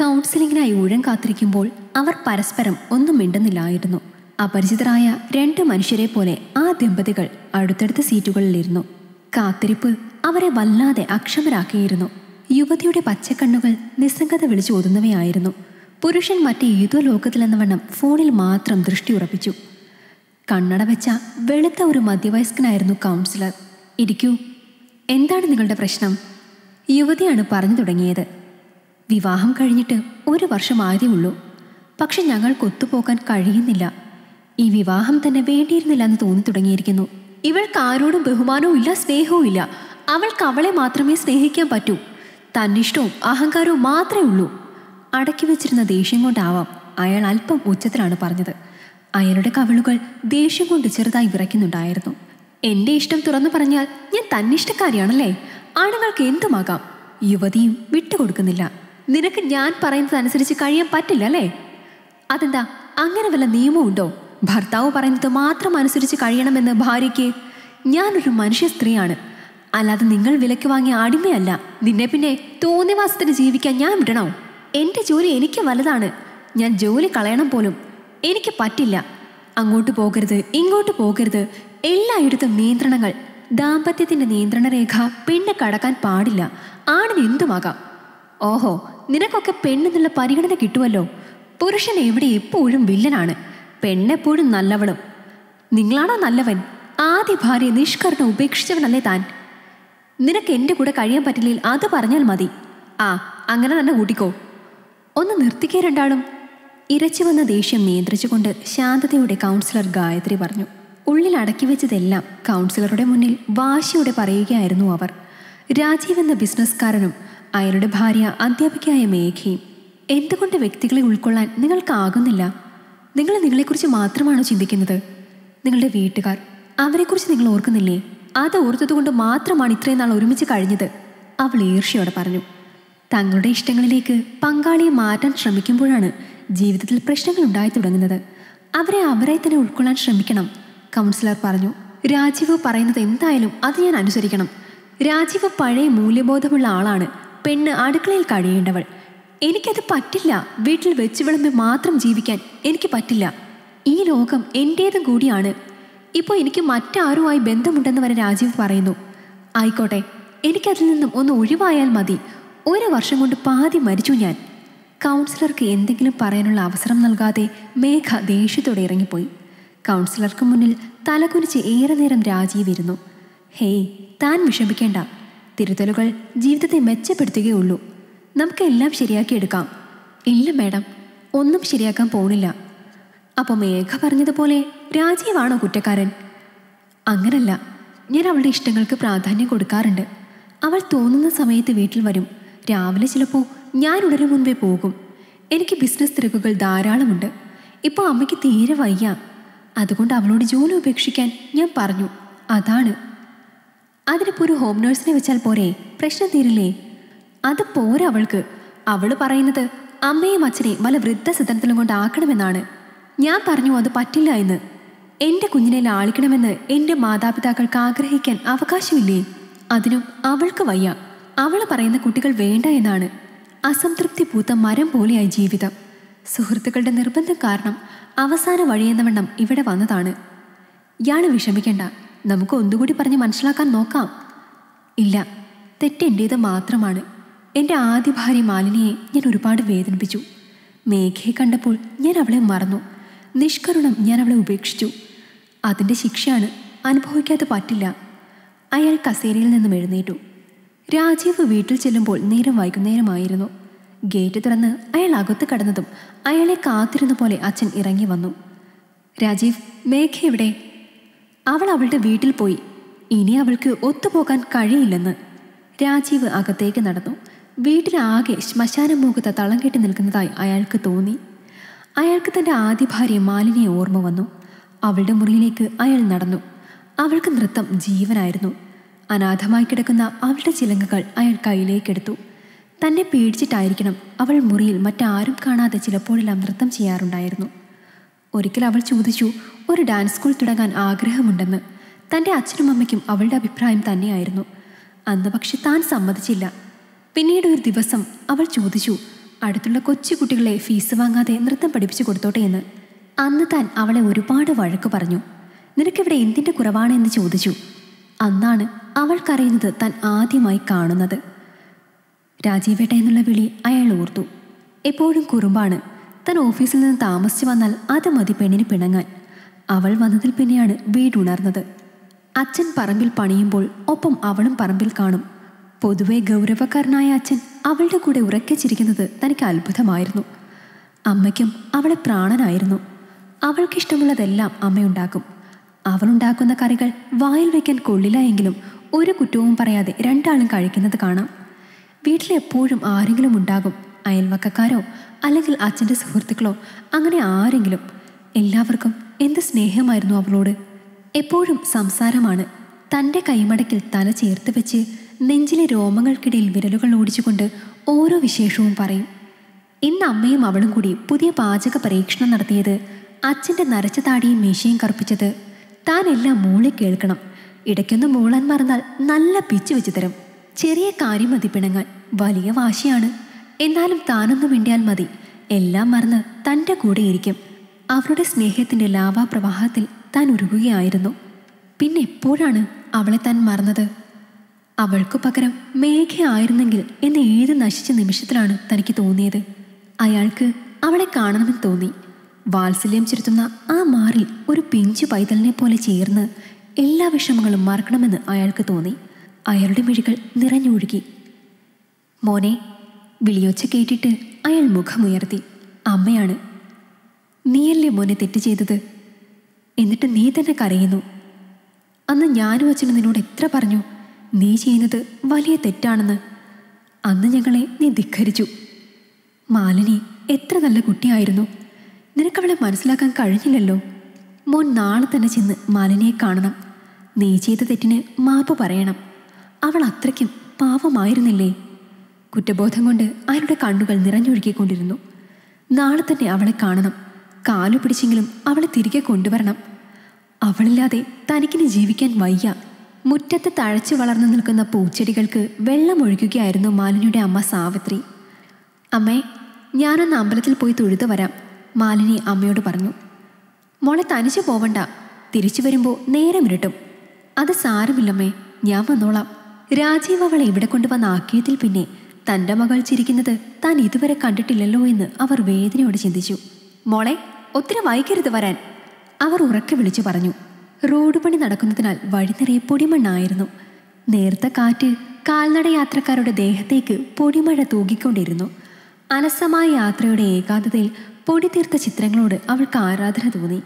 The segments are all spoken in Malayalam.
കൗൺസിലിങ്ങിനായി ഊഴം കാത്തിരിക്കുമ്പോൾ അവർ പരസ്പരം ഒന്നും മിണ്ടുന്നില്ലായിരുന്നു അപരിചിതരായ രണ്ട് മനുഷ്യരെ പോലെ ആ ദമ്പതികൾ അടുത്തടുത്ത സീറ്റുകളിലിരുന്നു കാത്തിരിപ്പ് അവരെ വല്ലാതെ അക്ഷമരാക്കിയിരുന്നു യുവതിയുടെ പച്ചക്കണ്ണുകൾ നിസ്സംഗത വിളിച്ചു ഓതുന്നവയായിരുന്നു പുരുഷൻ മറ്റ് ലോകത്തിലെന്ന വണ്ണം ഫോണിൽ മാത്രം ദൃഷ്ടി ഉറപ്പിച്ചു കണ്ണട വെച്ച വെളുത്ത ഒരു മധ്യവയസ്കനായിരുന്നു കൗൺസിലർ ഇരിക്കൂ എന്താണ് നിങ്ങളുടെ പ്രശ്നം യുവതിയാണ് പറഞ്ഞു തുടങ്ങിയത് വിവാഹം കഴിഞ്ഞിട്ട് ഒരു വർഷമായതേ ഉള്ളൂ പക്ഷെ ഞങ്ങൾക്ക് ഒത്തുപോകാൻ കഴിയുന്നില്ല ഈ വിവാഹം തന്നെ വേണ്ടിയിരുന്നില്ല എന്ന് തോന്നി തുടങ്ങിയിരിക്കുന്നു ഇവൾക്ക് ആരോടും ബഹുമാനവും ഇല്ല സ്നേഹവും ഇല്ല അവൾക്ക് അവളെ മാത്രമേ സ്നേഹിക്കാൻ പറ്റൂ തന്നിഷ്ടവും അഹങ്കാരവും മാത്രമേ ഉള്ളൂ അടക്കി വെച്ചിരുന്ന ദേഷ്യം കൊണ്ടാവാം അയാൾ അല്പം ഉച്ചത്തിലാണ് പറഞ്ഞത് അയാളുടെ കവിളുകൾ ദേഷ്യം കൊണ്ട് ചെറുതായി വിറയ്ക്കുന്നുണ്ടായിരുന്നു എൻ്റെ ഇഷ്ടം തുറന്നു പറഞ്ഞാൽ ഞാൻ തന്നിഷ്ടക്കാരിയാണല്ലേ ആണുങ്ങൾക്ക് എന്തുമാകാം യുവതിയും വിട്ടുകൊടുക്കുന്നില്ല നിനക്ക് ഞാൻ പറയുന്നതനുസരിച്ച് കഴിയാൻ പറ്റില്ല അല്ലേ അതെന്താ അങ്ങനെ വല്ല നിയമമുണ്ടോ ഭർത്താവ് പറയുന്നത് മാത്രം അനുസരിച്ച് കഴിയണമെന്ന് ഭാര്യയ്ക്ക് ഞാനൊരു മനുഷ്യ സ്ത്രീയാണ് അല്ലാതെ നിങ്ങൾ വിലക്ക് വാങ്ങിയ അടിമയല്ല നിന്നെ പിന്നെ മാസത്തിന് ജീവിക്കാൻ ഞാൻ വിടണോ എൻ്റെ ജോലി എനിക്ക് വലുതാണ് ഞാൻ ജോലി കളയണം പോലും എനിക്ക് പറ്റില്ല അങ്ങോട്ട് പോകരുത് ഇങ്ങോട്ട് പോകരുത് എല്ലായിടത്തും നിയന്ത്രണങ്ങൾ ദാമ്പത്യത്തിൻ്റെ രേഖ പിന്നെ കടക്കാൻ പാടില്ല ആണിന് എന്തുമാകാം ഓഹോ നിനക്കൊക്കെ പെണ്ണെന്നുള്ള പരിഗണന കിട്ടുമല്ലോ പുരുഷൻ എവിടെ എപ്പോഴും വില്ലനാണ് പെണ്ണെപ്പോഴും നല്ലവളും നിങ്ങളാണോ നല്ലവൻ ആദ്യ ഭാര്യ നിഷ്കരണം ഉപേക്ഷിച്ചവനല്ലേ താൻ നിനക്ക് എൻ്റെ കൂടെ കഴിയാൻ പറ്റില്ലെങ്കിൽ അത് പറഞ്ഞാൽ മതി ആ അങ്ങനെ തന്നെ കൂട്ടിക്കോ ഒന്ന് നിർത്തിക്കേ രണ്ടാളും ഇരച്ചു വന്ന ദേഷ്യം നിയന്ത്രിച്ചുകൊണ്ട് ശാന്തതയുടെ കൗൺസിലർ ഗായത്രി പറഞ്ഞു ഉള്ളിൽ അടക്കി വെച്ചതെല്ലാം കൗൺസിലറുടെ മുന്നിൽ വാശിയോടെ പറയുകയായിരുന്നു അവർ രാജീവ് എന്ന ബിസിനസ്സുകാരനും അയാളുടെ ഭാര്യ അധ്യാപികയായ മേഘയും എന്തുകൊണ്ട് വ്യക്തികളെ ഉൾക്കൊള്ളാൻ നിങ്ങൾക്കാകുന്നില്ല നിങ്ങൾ നിങ്ങളെക്കുറിച്ച് മാത്രമാണോ ചിന്തിക്കുന്നത് നിങ്ങളുടെ വീട്ടുകാർ അവരെക്കുറിച്ച് നിങ്ങൾ ഓർക്കുന്നില്ലേ അത് ഓർത്തതുകൊണ്ട് മാത്രമാണ് ഇത്രയും നാൾ ഒരുമിച്ച് കഴിഞ്ഞത് അവൾ ഈർഷ്യയോടെ പറഞ്ഞു തങ്ങളുടെ ഇഷ്ടങ്ങളിലേക്ക് പങ്കാളിയെ മാറ്റാൻ ശ്രമിക്കുമ്പോഴാണ് ജീവിതത്തിൽ പ്രശ്നങ്ങൾ ഉണ്ടായി തുടങ്ങുന്നത് അവരെ അവരായി തന്നെ ഉൾക്കൊള്ളാൻ ശ്രമിക്കണം കൗൺസിലർ പറഞ്ഞു രാജീവ് പറയുന്നത് എന്തായാലും അത് ഞാൻ അനുസരിക്കണം രാജീവ് പഴയ മൂല്യബോധമുള്ള ആളാണ് പെണ്ണ് അടുക്കളയിൽ കഴിയേണ്ടവൾ എനിക്കത് പറ്റില്ല വീട്ടിൽ വെച്ച് വിളമ്പി മാത്രം ജീവിക്കാൻ എനിക്ക് പറ്റില്ല ഈ ലോകം എൻ്റേതും കൂടിയാണ് ഇപ്പോൾ എനിക്ക് മറ്റാരുമായി ബന്ധമുണ്ടെന്ന് വരെ രാജീവ് പറയുന്നു ആയിക്കോട്ടെ എനിക്കതിൽ നിന്നും ഒന്ന് ഒഴിവായാൽ മതി ഒരു വർഷം കൊണ്ട് പാതി മരിച്ചു ഞാൻ കൗൺസിലർക്ക് എന്തെങ്കിലും പറയാനുള്ള അവസരം നൽകാതെ മേഘ ദേഷ്യത്തോടെ ഇറങ്ങിപ്പോയി കൗൺസിലർക്ക് മുന്നിൽ തലകുനിച്ച് ഏറെ നേരം രാജീവ് ഇരുന്നു ഹേയ് താൻ വിഷമിക്കേണ്ട തിരുത്തലുകൾ ജീവിതത്തെ മെച്ചപ്പെടുത്തുകയുള്ളൂ നമുക്കെല്ലാം ശരിയാക്കിയെടുക്കാം ഇല്ല മാഡം ഒന്നും ശരിയാക്കാൻ പോണില്ല അപ്പോൾ മേഘ പറഞ്ഞതുപോലെ രാജീവാണോ കുറ്റക്കാരൻ അങ്ങനല്ല ഞാൻ അവളുടെ ഇഷ്ടങ്ങൾക്ക് പ്രാധാന്യം കൊടുക്കാറുണ്ട് അവൾ തോന്നുന്ന സമയത്ത് വീട്ടിൽ വരും രാവിലെ ചിലപ്പോൾ ഞാൻ ഉടനെ മുൻപേ പോകും എനിക്ക് ബിസിനസ് തിരക്കുകൾ ധാരാളമുണ്ട് ഇപ്പോൾ അമ്മയ്ക്ക് തീരെ വയ്യ അതുകൊണ്ട് അവളോട് ജോലി ഉപേക്ഷിക്കാൻ ഞാൻ പറഞ്ഞു അതാണ് അതിനിപ്പോൾ ഒരു ഹോം നേഴ്സിനെ വെച്ചാൽ പോരെ പ്രശ്നം തീരില്ലേ അത് പോരാ അവൾക്ക് അവൾ പറയുന്നത് അമ്മയും അച്ഛനെയും വല്ല വൃദ്ധസദനത്തിലും കൊണ്ട് ആക്കണമെന്നാണ് ഞാൻ പറഞ്ഞു അത് പറ്റില്ല എന്ന് എൻ്റെ കുഞ്ഞിനെ ലാളിക്കണമെന്ന് എൻ്റെ മാതാപിതാക്കൾക്ക് ആഗ്രഹിക്കാൻ അവകാശമില്ലേ അതിനും അവൾക്ക് വയ്യ അവൾ പറയുന്ന കുട്ടികൾ വേണ്ട എന്നാണ് അസംതൃപ്തി പൂത്ത മരം പോലെയായി ജീവിതം സുഹൃത്തുക്കളുടെ നിർബന്ധം കാരണം അവസാന വഴിയെന്നവണ്ണം ഇവിടെ വന്നതാണ് ഇയാള് വിഷമിക്കേണ്ട നമുക്ക് ഒന്നുകൂടി പറഞ്ഞ് മനസ്സിലാക്കാൻ നോക്കാം ഇല്ല തെറ്റെൻ്റേത് മാത്രമാണ് എൻ്റെ ആദ്യ ഭാര്യ മാലിനിയെ ഞാൻ ഒരുപാട് വേദനിപ്പിച്ചു മേഘയെ കണ്ടപ്പോൾ ഞാൻ അവളെ മറന്നു നിഷ്കരുണം ഞാൻ അവളെ ഉപേക്ഷിച്ചു അതിൻ്റെ ശിക്ഷയാണ് അനുഭവിക്കാതെ പറ്റില്ല അയാൾ കസേരയിൽ നിന്നും എഴുന്നേറ്റു രാജീവ് വീട്ടിൽ ചെല്ലുമ്പോൾ നേരം വൈകുന്നേരമായിരുന്നു ഗേറ്റ് തുറന്ന് അയാൾ അകത്ത് കടന്നതും അയാളെ കാത്തിരുന്ന പോലെ അച്ഛൻ ഇറങ്ങി വന്നു രാജീവ് മേഘ എവിടെ അവൾ അവളുടെ വീട്ടിൽ പോയി ഇനി അവൾക്ക് ഒത്തുപോകാൻ കഴിയില്ലെന്ന് രാജീവ് അകത്തേക്ക് നടന്നു വീട്ടിലാകെ ശ്മശാനമുഖത്ത് തളം കെട്ടി നിൽക്കുന്നതായി അയാൾക്ക് തോന്നി അയാൾക്ക് തൻ്റെ ആദ്യ ഭാര്യ മാലിനിയെ ഓർമ്മ വന്നു അവളുടെ മുറിയിലേക്ക് അയാൾ നടന്നു അവൾക്ക് നൃത്തം ജീവനായിരുന്നു അനാഥമായി കിടക്കുന്ന അവളുടെ ചിലങ്കകൾ അയാൾ കയ്യിലേക്കെടുത്തു തന്നെ പേടിച്ചിട്ടായിരിക്കണം അവൾ മുറിയിൽ മറ്റാരും കാണാതെ ചിലപ്പോഴെല്ലാം നൃത്തം ചെയ്യാറുണ്ടായിരുന്നു ഒരിക്കൽ അവൾ ചോദിച്ചു ഒരു ഡാൻസ് സ്കൂൾ തുടങ്ങാൻ ആഗ്രഹമുണ്ടെന്ന് തൻ്റെ അച്ഛനും അമ്മയ്ക്കും അവളുടെ അഭിപ്രായം തന്നെയായിരുന്നു അന്ന് പക്ഷെ താൻ സമ്മതിച്ചില്ല പിന്നീട് ഒരു ദിവസം അവൾ ചോദിച്ചു അടുത്തുള്ള കൊച്ചു കുട്ടികളെ ഫീസ് വാങ്ങാതെ നൃത്തം പഠിപ്പിച്ചു കൊടുത്തോട്ടെ എന്ന് അന്ന് താൻ അവളെ ഒരുപാട് വഴക്ക് പറഞ്ഞു നിനക്കിവിടെ എന്തിൻ്റെ കുറവാണ് എന്ന് ചോദിച്ചു അന്നാണ് അവൾക്കറിയുന്നത് താൻ ആദ്യമായി കാണുന്നത് രാജീവേട്ട എന്നുള്ള വിളി അയാൾ ഓർത്തു എപ്പോഴും കുറുമ്പാണ് താൻ ഓഫീസിൽ നിന്ന് താമസിച്ചു വന്നാൽ അത് മതി പെണ്ണിന് പിണങ്ങാൻ അവൾ വന്നതിൽ പിന്നെയാണ് വീടുണർന്നത് അച്ഛൻ പറമ്പിൽ പണിയുമ്പോൾ ഒപ്പം അവളും പറമ്പിൽ കാണും പൊതുവെ ഗൗരവക്കാരനായ അച്ഛൻ അവളുടെ കൂടെ ഉറക്കിച്ചിരിക്കുന്നത് തനിക്ക് അത്ഭുതമായിരുന്നു അമ്മയ്ക്കും അവളെ പ്രാണനായിരുന്നു അവൾക്കിഷ്ടമുള്ളതെല്ലാം അമ്മയുണ്ടാക്കും അവളുണ്ടാക്കുന്ന കറികൾ വായിൽ വയ്ക്കാൻ കൊള്ളില്ല എങ്കിലും ഒരു കുറ്റവും പറയാതെ രണ്ടാളും കഴിക്കുന്നത് കാണാം വീട്ടിലെപ്പോഴും ആരെങ്കിലും ഉണ്ടാകും അയൽവക്കക്കാരോ അല്ലെങ്കിൽ അച്ഛൻ്റെ സുഹൃത്തുക്കളോ അങ്ങനെ ആരെങ്കിലും എല്ലാവർക്കും എന്ത് സ്നേഹമായിരുന്നു അവളോട് എപ്പോഴും സംസാരമാണ് തൻ്റെ കൈമടക്കിൽ തല ചേർത്ത് വെച്ച് നെഞ്ചിലെ രോമങ്ങൾക്കിടയിൽ വിരലുകൾ ഓടിച്ചുകൊണ്ട് ഓരോ വിശേഷവും പറയും ഇന്ന് അമ്മയും അവളും കൂടി പുതിയ പാചക പരീക്ഷണം നടത്തിയത് അച്ഛൻ്റെ നരച്ച താടിയും മീശയും കറുപ്പിച്ചത് താൻ എല്ലാം മൂളി കേൾക്കണം ഇടയ്ക്കൊന്ന് മൂളാൻ മറന്നാൽ നല്ല പിച്ചു വെച്ച് തരും ചെറിയ കാര്യം മതി പിണങ്ങാൻ വലിയ വാശിയാണ് എന്നാലും താനൊന്നും മിണ്ടിയാൽ മതി എല്ലാം മറന്ന് തൻ്റെ കൂടെയിരിക്കും അവരുടെ സ്നേഹത്തിൻ്റെ ലാഭാപ്രവാഹത്തിൽ താൻ ഉരുകുകയായിരുന്നു പിന്നെ എപ്പോഴാണ് അവളെ താൻ മറന്നത് അവൾക്കു പകരം മേഘയായിരുന്നെങ്കിൽ എന്ന ഏത് നശിച്ച നിമിഷത്തിലാണ് തനിക്ക് തോന്നിയത് അയാൾക്ക് അവളെ കാണണമെന്ന് തോന്നി വാത്സല്യം ചെലുത്തുന്ന ആ മാറി ഒരു പിഞ്ചു പൈതലിനെ പോലെ ചേർന്ന് എല്ലാ വിഷമങ്ങളും മറക്കണമെന്ന് അയാൾക്ക് തോന്നി അയാളുടെ മിഴികൾ നിറഞ്ഞൊഴുകി മോനെ വിളിയൊച്ച കേട്ടിട്ട് അയാൾ മുഖമുയർത്തി അമ്മയാണ് നീയല്ലേ മോനെ തെറ്റ് ചെയ്തത് എന്നിട്ട് നീ തന്നെ കരയുന്നു അന്ന് ഞാനും അച്ഛനും നിന്നോട് എത്ര പറഞ്ഞു നീ ചെയ്യുന്നത് വലിയ തെറ്റാണെന്ന് അന്ന് ഞങ്ങളെ നീ ധിഖരിച്ചു മാലിനി എത്ര നല്ല കുട്ടിയായിരുന്നു നിനക്കവളെ മനസ്സിലാക്കാൻ കഴിഞ്ഞില്ലല്ലോ മോൻ നാളെ തന്നെ ചെന്ന് മാലിനിയെ കാണണം നീ ചെയ്ത തെറ്റിന് മാപ്പ് പറയണം അവൾ അത്രയ്ക്കും പാവമായിരുന്നില്ലേ കുറ്റബോധം കൊണ്ട് അവരുടെ കണ്ണുകൾ നിറഞ്ഞൊഴുകിക്കൊണ്ടിരുന്നു നാളെ തന്നെ അവളെ കാണണം കാലു പിടിച്ചെങ്കിലും അവളെ തിരികെ കൊണ്ടുവരണം അവളില്ലാതെ തനിക്കിന് ജീവിക്കാൻ വയ്യ മുറ്റത്ത് തഴച്ചു വളർന്നു നിൽക്കുന്ന പൂച്ചെടികൾക്ക് വെള്ളം ഒഴുകുകയായിരുന്നു മാലിനിയുടെ അമ്മ സാവിത്രി അമ്മേ ഞാനൊന്ന് അമ്പലത്തിൽ പോയി തൊഴുതു വരാം മാലിനി അമ്മയോട് പറഞ്ഞു മോളെ തനിച്ചു പോവണ്ട തിരിച്ചു വരുമ്പോൾ നേരം ഇരുട്ടും അത് സാരമില്ലമ്മേ ഞാൻ വന്നോളാം രാജീവ് അവളെ ഇവിടെ കൊണ്ടുവന്ന ആക്കിയതിൽ പിന്നെ തൻ്റെ മകൾ ചിരിക്കുന്നത് താൻ ഇതുവരെ കണ്ടിട്ടില്ലല്ലോ എന്ന് അവർ വേദനയോട് ചിന്തിച്ചു മോളെ ഒത്തിരി വൈകരുത് വരാൻ അവർ ഉറക്കെ വിളിച്ചു പറഞ്ഞു റോഡ് പണി നടക്കുന്നതിനാൽ വഴി നിറയെ പൊടിമണ്ണായിരുന്നു നേർത്ത കാറ്റ് കാൽനട യാത്രക്കാരുടെ ദേഹത്തേക്ക് പൊടിമഴ തൂകിക്കൊണ്ടിരുന്നു അലസമായ യാത്രയുടെ ഏകാന്തതയിൽ പൊടി തീർത്ത ചിത്രങ്ങളോട് അവൾക്ക് ആരാധന തോന്നി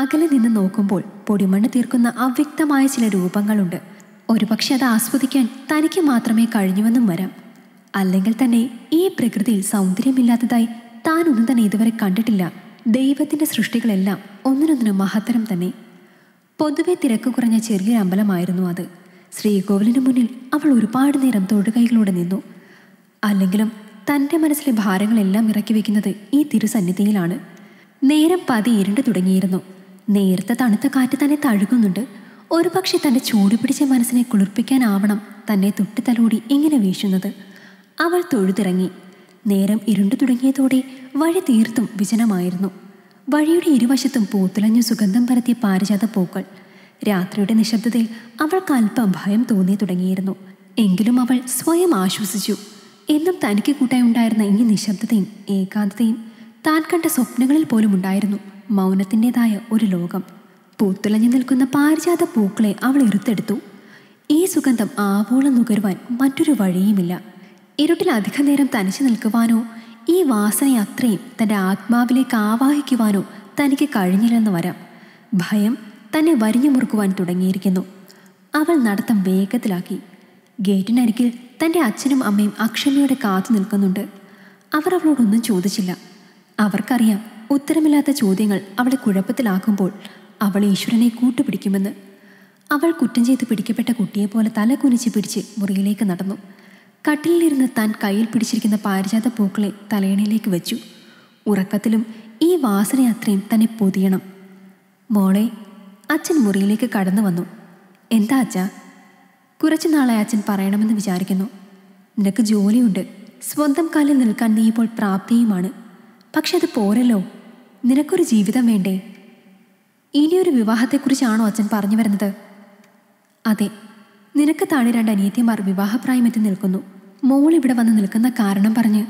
അകലെ നിന്ന് നോക്കുമ്പോൾ പൊടിമണ്ണ് തീർക്കുന്ന അവ്യക്തമായ ചില രൂപങ്ങളുണ്ട് ഒരുപക്ഷെ അത് ആസ്വദിക്കാൻ തനിക്ക് മാത്രമേ കഴിഞ്ഞുവെന്നും വരാം അല്ലെങ്കിൽ തന്നെ ഈ പ്രകൃതിയിൽ സൗന്ദര്യമില്ലാത്തതായി താൻ ഒന്നും തന്നെ ഇതുവരെ കണ്ടിട്ടില്ല ദൈവത്തിൻ്റെ സൃഷ്ടികളെല്ലാം ഒന്നിനൊന്നിനും മഹത്തരം തന്നെ പൊതുവെ തിരക്ക് കുറഞ്ഞ ചെറിയൊരു അമ്പലമായിരുന്നു അത് ശ്രീകോവിലിന് മുന്നിൽ അവൾ ഒരുപാട് നേരം തൊഴുകൈകളോടെ നിന്നു അല്ലെങ്കിലും തൻ്റെ മനസ്സിലെ ഭാരങ്ങളെല്ലാം ഇറക്കി വയ്ക്കുന്നത് ഈ തിരുസന്നിധിയിലാണ് നേരം പതി ഇരുണ്ടു തുടങ്ങിയിരുന്നു നേരത്തെ തണുത്ത കാറ്റ് തന്നെ തഴുകുന്നുണ്ട് ഒരുപക്ഷെ തൻ്റെ ചൂടുപിടിച്ച മനസ്സിനെ കുളിർപ്പിക്കാനാവണം തന്നെ തൊട്ടിത്തലോടി ഇങ്ങനെ വീശുന്നത് അവൾ തൊഴുതിറങ്ങി നേരം ഇരുണ്ടു തുടങ്ങിയതോടെ വഴി തീർത്തും വിജനമായിരുന്നു വഴിയുടെ ഇരുവശത്തും പൂത്തുലഞ്ഞു സുഗന്ധം പരത്തിയ പാരിജാത പൂക്കൾ രാത്രിയുടെ നിശബ്ദതയിൽ അവൾക്ക് അല്പം ഭയം തോന്നി തുടങ്ങിയിരുന്നു എങ്കിലും അവൾ സ്വയം ആശ്വസിച്ചു എന്നും തനിക്ക് ഉണ്ടായിരുന്ന ഈ നിശബ്ദതയും ഏകാന്തതയും താൻ കണ്ട സ്വപ്നങ്ങളിൽ പോലും ഉണ്ടായിരുന്നു മൗനത്തിൻ്റെതായ ഒരു ലോകം പൂത്തുലഞ്ഞു നിൽക്കുന്ന പാരിജാത പൂക്കളെ അവൾ ഇറുത്തെടുത്തു ഈ സുഗന്ധം ആവോളം നുകരുവാൻ മറ്റൊരു വഴിയുമില്ല ഇരുട്ടിൽ നേരം തനിച്ചു നിൽക്കുവാനോ ഈ വാസന അത്രയും തൻ്റെ ആത്മാവിലേക്ക് ആവാഹിക്കുവാനോ തനിക്ക് കഴിഞ്ഞില്ലെന്ന് വരാം ഭയം തന്നെ വരിഞ്ഞു മുറുക്കുവാൻ തുടങ്ങിയിരിക്കുന്നു അവൾ നടത്തം വേഗത്തിലാക്കി ഗേറ്റിനരികിൽ തൻ്റെ അച്ഛനും അമ്മയും അക്ഷമയോടെ കാത്തു നിൽക്കുന്നുണ്ട് അവർ അവളോടൊന്നും ചോദിച്ചില്ല അവർക്കറിയാം ഉത്തരമില്ലാത്ത ചോദ്യങ്ങൾ അവളെ കുഴപ്പത്തിലാക്കുമ്പോൾ അവൾ ഈശ്വരനെ കൂട്ടുപിടിക്കുമെന്ന് അവൾ കുറ്റം ചെയ്ത് പിടിക്കപ്പെട്ട കുട്ടിയെപ്പോലെ തല കുനിച്ച് പിടിച്ച് മുറിയിലേക്ക് നടന്നു കട്ടിലിരുന്ന് താൻ കയ്യിൽ പിടിച്ചിരിക്കുന്ന പാരിജാത പൂക്കളെ തലയണയിലേക്ക് വെച്ചു ഉറക്കത്തിലും ഈ വാസന അത്രയും തന്നെ പൊതിയണം മോളെ അച്ഛൻ മുറിയിലേക്ക് കടന്നു വന്നു എന്താ അച്ഛ കുറച്ചു നാളായി അച്ഛൻ പറയണമെന്ന് വിചാരിക്കുന്നു നിനക്ക് ജോലിയുണ്ട് സ്വന്തം കാലിൽ നിൽക്കാൻ നീ ഇപ്പോൾ പ്രാപ്തിയുമാണ് പക്ഷെ അത് പോരല്ലോ നിനക്കൊരു ജീവിതം വേണ്ടേ ഇനിയൊരു വിവാഹത്തെക്കുറിച്ചാണോ അച്ഛൻ പറഞ്ഞു വരുന്നത് അതെ നിനക്ക് താഴെ രണ്ട് അനിയത്തിമാർ വിവാഹപ്രായമെത്തി നിൽക്കുന്നു മോൾ ഇവിടെ വന്ന് നിൽക്കുന്ന കാരണം പറഞ്ഞ്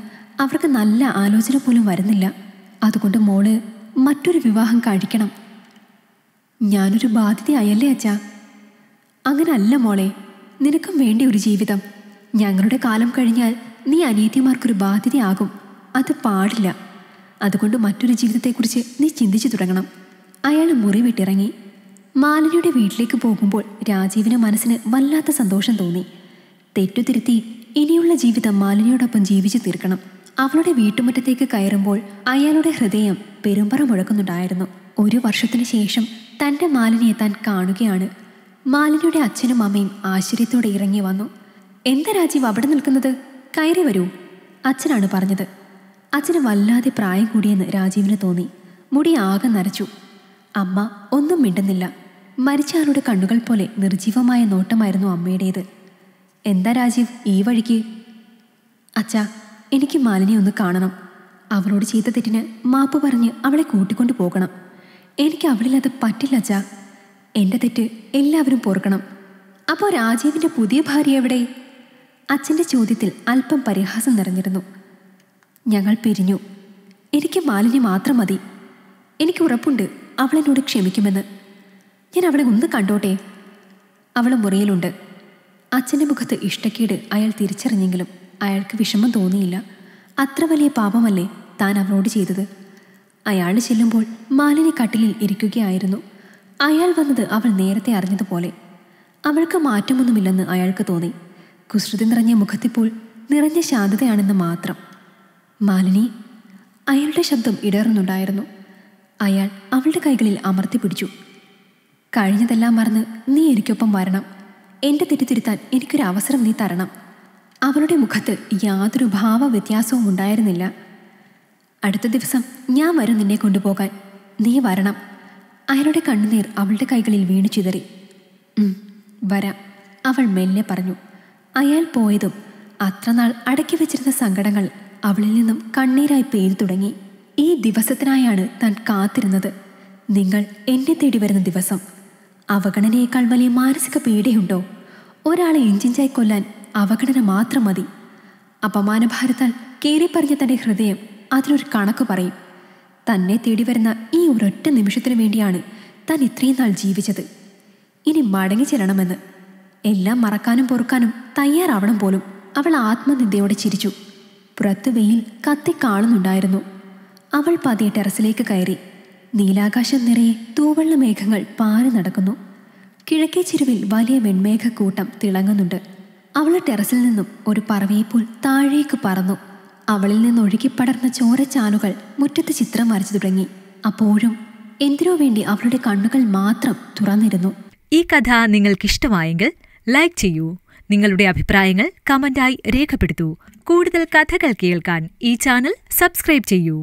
അവർക്ക് നല്ല ആലോചന പോലും വരുന്നില്ല അതുകൊണ്ട് മോള് മറ്റൊരു വിവാഹം കഴിക്കണം ഞാനൊരു ബാധ്യതയായല്ലേ അച്ഛ അങ്ങനല്ല മോളെ നിനക്കും വേണ്ടി ഒരു ജീവിതം ഞങ്ങളുടെ കാലം കഴിഞ്ഞാൽ നീ അനിയത്തിമാർക്കൊരു ബാധ്യതയാകും അത് പാടില്ല അതുകൊണ്ട് മറ്റൊരു ജീവിതത്തെക്കുറിച്ച് നീ ചിന്തിച്ചു തുടങ്ങണം അയാൾ മുറി വിട്ടിറങ്ങി മാലിനിയുടെ വീട്ടിലേക്ക് പോകുമ്പോൾ രാജീവിന് മനസ്സിന് വല്ലാത്ത സന്തോഷം തോന്നി തെറ്റുതിരുത്തി ഇനിയുള്ള ജീവിതം മാലിനിയോടൊപ്പം ജീവിച്ചു തീർക്കണം അവളുടെ വീട്ടുമുറ്റത്തേക്ക് കയറുമ്പോൾ അയാളുടെ ഹൃദയം പെരുമ്പറ മുഴക്കുന്നുണ്ടായിരുന്നു ഒരു വർഷത്തിനു ശേഷം തൻ്റെ മാലിനിയെ താൻ കാണുകയാണ് മാലിനിയുടെ അച്ഛനും അമ്മയും ആശ്ചര്യത്തോടെ ഇറങ്ങി വന്നു എന്താ രാജീവ് അവിടെ നിൽക്കുന്നത് കയറി വരൂ അച്ഛനാണ് പറഞ്ഞത് അച്ഛന് വല്ലാതെ പ്രായം കൂടിയെന്ന് രാജീവിന് തോന്നി മുടി ആകെ നരച്ചു അമ്മ ഒന്നും മിണ്ടുന്നില്ല മരിച്ച ആളുടെ കണ്ണുകൾ പോലെ നിർജീവമായ നോട്ടമായിരുന്നു അമ്മയുടേത് എന്താ രാജീവ് ഈ വഴിക്ക് അച്ഛാ എനിക്ക് മാലിനിയെ ഒന്ന് കാണണം അവളോട് ചെയ്ത തെറ്റിന് മാപ്പ് പറഞ്ഞ് അവളെ കൂട്ടിക്കൊണ്ടു പോകണം എനിക്ക് അവളില്ലാതെ പറ്റില്ല അച്ഛാ എന്റെ തെറ്റ് എല്ലാവരും പൊറുക്കണം അപ്പോൾ രാജീവിന്റെ പുതിയ ഭാര്യ എവിടെ അച്ഛൻ്റെ ചോദ്യത്തിൽ അല്പം പരിഹാസം നിറഞ്ഞിരുന്നു ഞങ്ങൾ പിരിഞ്ഞു എനിക്ക് മാലിനി മാത്രം മതി എനിക്ക് ഉറപ്പുണ്ട് അവളെന്നോട് ക്ഷമിക്കുമെന്ന് ഞാൻ അവളെ ഒന്ന് കണ്ടോട്ടെ അവൾ മുറിയിലുണ്ട് അച്ഛൻ്റെ മുഖത്ത് ഇഷ്ടക്കേട് അയാൾ തിരിച്ചറിഞ്ഞെങ്കിലും അയാൾക്ക് വിഷമം തോന്നിയില്ല അത്ര വലിയ പാപമല്ലേ താൻ അവനോട് ചെയ്തത് അയാൾ ചെല്ലുമ്പോൾ മാലിനി കട്ടിലിൽ ഇരിക്കുകയായിരുന്നു അയാൾ വന്നത് അവൾ നേരത്തെ അറിഞ്ഞതുപോലെ അവൾക്ക് മാറ്റമൊന്നുമില്ലെന്ന് അയാൾക്ക് തോന്നി കുസൃതി നിറഞ്ഞ മുഖത്തിപ്പോൾ നിറഞ്ഞ ശാന്തതയാണെന്ന് മാത്രം മാലിനി അയാളുടെ ശബ്ദം ഇടറുന്നുണ്ടായിരുന്നു അയാൾ അവളുടെ കൈകളിൽ അമർത്തി പിടിച്ചു കഴിഞ്ഞതെല്ലാം മറന്ന് നീ എനിക്കൊപ്പം വരണം എന്റെ തെറ്റിതിരുത്താൻ എനിക്കൊരു അവസരം നീ തരണം അവളുടെ മുഖത്ത് യാതൊരു ഭാവ വ്യത്യാസവും ഉണ്ടായിരുന്നില്ല അടുത്ത ദിവസം ഞാൻ വരും നിന്നെ കൊണ്ടുപോകാൻ നീ വരണം അയാളുടെ കണ്ണുനീർ അവളുടെ കൈകളിൽ വീണു ചിതറി വരാം അവൾ മെല്ലെ പറഞ്ഞു അയാൾ പോയതും അത്രനാൾ അടക്കി വെച്ചിരുന്ന സങ്കടങ്ങൾ അവളിൽ നിന്നും കണ്ണീരായി പെയ്തു തുടങ്ങി ഈ ദിവസത്തിനായാണ് താൻ കാത്തിരുന്നത് നിങ്ങൾ എന്നെ തേടി വരുന്ന ദിവസം അവഗണനയേക്കാൾ വലിയ മാനസിക പീഡയുണ്ടോ ഒരാളെ ഇഞ്ചിഞ്ചായി കൊല്ലാൻ അവഗണന മാത്രം മതി അപമാനഭാരത്താൽ കീറിപ്പറിഞ്ഞ തൻ്റെ ഹൃദയം അതിനൊരു കണക്ക് പറയും തന്നെ തേടി വരുന്ന ഈ ഒരൊറ്റ നിമിഷത്തിനു വേണ്ടിയാണ് താൻ ഇത്രയും നാൾ ജീവിച്ചത് ഇനി മടങ്ങി ചെല്ലണമെന്ന് എല്ലാം മറക്കാനും പൊറുക്കാനും തയ്യാറാവണം പോലും അവൾ ആത്മനിന്ദയോടെ ചിരിച്ചു പുറത്ത് വെയിൽ കത്തി കാണുന്നുണ്ടായിരുന്നു അവൾ പതിയെ ടെറസിലേക്ക് കയറി നീലാകാശം നിറയെ തൂവെള്ള മേഘങ്ങൾ പാറി നടക്കുന്നു കിഴക്കേ ചെരുവിൽ വലിയ വെൺമേഘക്കൂട്ടം തിളങ്ങുന്നുണ്ട് അവൾ ടെറസിൽ നിന്നും ഒരു പറവയെപ്പോൾ താഴേക്ക് പറന്നു അവളിൽ നിന്നൊഴുകി പടർന്ന ചോരച്ചാലുകൾ മുറ്റത്ത് ചിത്രം വരച്ചു തുടങ്ങി അപ്പോഴും എന്തിനോ വേണ്ടി അവളുടെ കണ്ണുകൾ മാത്രം തുറന്നിരുന്നു ഈ കഥ നിങ്ങൾക്കിഷ്ടമായെങ്കിൽ ലൈക്ക് ചെയ്യൂ നിങ്ങളുടെ അഭിപ്രായങ്ങൾ കമന്റായി രേഖപ്പെടുത്തൂ കൂടുതൽ കഥകൾ കേൾക്കാൻ ഈ ചാനൽ സബ്സ്ക്രൈബ് ചെയ്യൂ